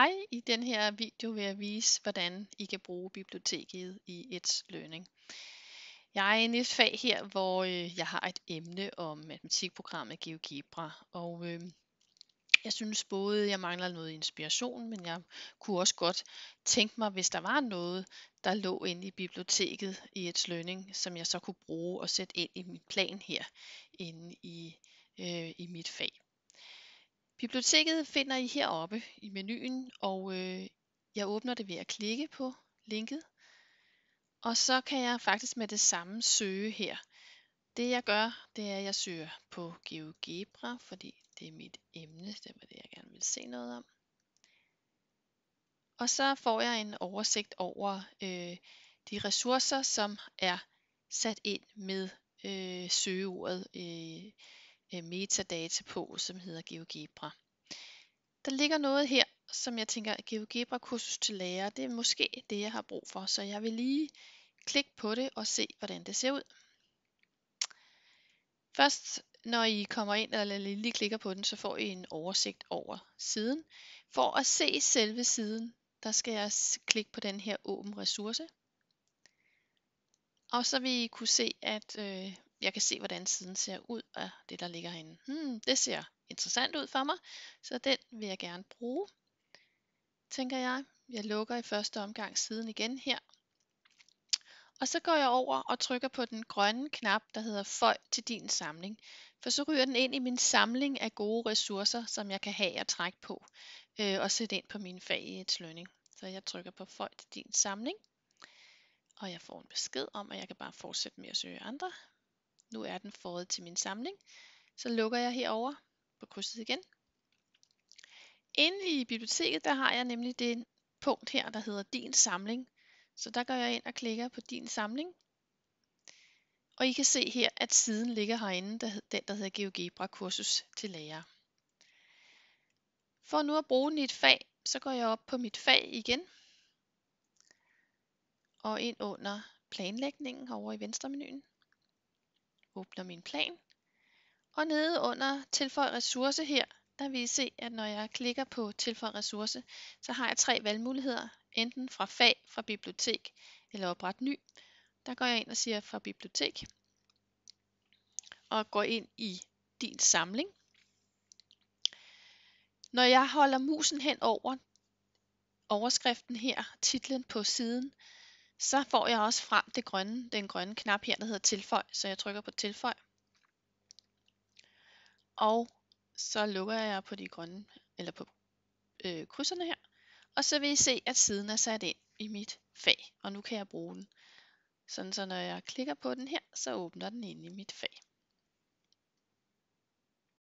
Hej, i den her video vil jeg vise, hvordan I kan bruge biblioteket i et learning. Jeg er inde i et fag her, hvor øh, jeg har et emne om matematikprogrammet GeoGebra, og øh, jeg synes både, jeg mangler noget inspiration, men jeg kunne også godt tænke mig, hvis der var noget, der lå inde i biblioteket i et learning, som jeg så kunne bruge og sætte ind i min plan her inde i, øh, i mit fag. Biblioteket finder I heroppe i menuen, og øh, jeg åbner det ved at klikke på linket. Og så kan jeg faktisk med det samme søge her. Det jeg gør, det er, at jeg søger på GeoGebra, fordi det er mit emne, det er det, jeg gerne vil se noget om. Og så får jeg en oversigt over øh, de ressourcer, som er sat ind med øh, søgeordet øh, Øh, metadata på, som hedder GeoGebra. Der ligger noget her, som jeg tænker, GeoGebra kursus til lærer, det er måske det, jeg har brug for, så jeg vil lige klikke på det og se, hvordan det ser ud. Først, når I kommer ind eller lige klikker på den, så får I en oversigt over siden. For at se selve siden, der skal jeg klikke på den her åben ressource. Og så vil I kunne se, at øh, jeg kan se, hvordan siden ser ud af det, der ligger herinde. Hmm, det ser interessant ud for mig, så den vil jeg gerne bruge, tænker jeg. Jeg lukker i første omgang siden igen her. Og så går jeg over og trykker på den grønne knap, der hedder Føj til din samling. For så ryger den ind i min samling af gode ressourcer, som jeg kan have at trække på øh, og sætte ind på min fag i et lønning. Så jeg trykker på Føj til din samling. Og jeg får en besked om, at jeg kan bare fortsætte med at søge andre nu er den forret til min samling. Så lukker jeg herover på krydset igen. Inde i biblioteket, der har jeg nemlig det punkt her, der hedder din samling. Så der går jeg ind og klikker på din samling. Og I kan se her, at siden ligger herinde, der, den der hedder GeoGebra kursus til lærer. For nu at bruge den i et fag, så går jeg op på mit fag igen. Og ind under planlægningen herovre i venstre menuen åbner min plan. Og nede under tilføj ressource her, der vil I se, at når jeg klikker på tilføj ressource, så har jeg tre valgmuligheder. Enten fra fag, fra bibliotek eller opret ny. Der går jeg ind og siger fra bibliotek og går ind i din samling. Når jeg holder musen hen over overskriften her, titlen på siden, så får jeg også frem det grønne, den grønne knap her, der hedder tilføj, så jeg trykker på tilføj. Og så lukker jeg på de grønne, eller på øh, krydserne her, og så vil I se, at siden er sat ind i mit fag, og nu kan jeg bruge den. Sådan så når jeg klikker på den her, så åbner den ind i mit fag.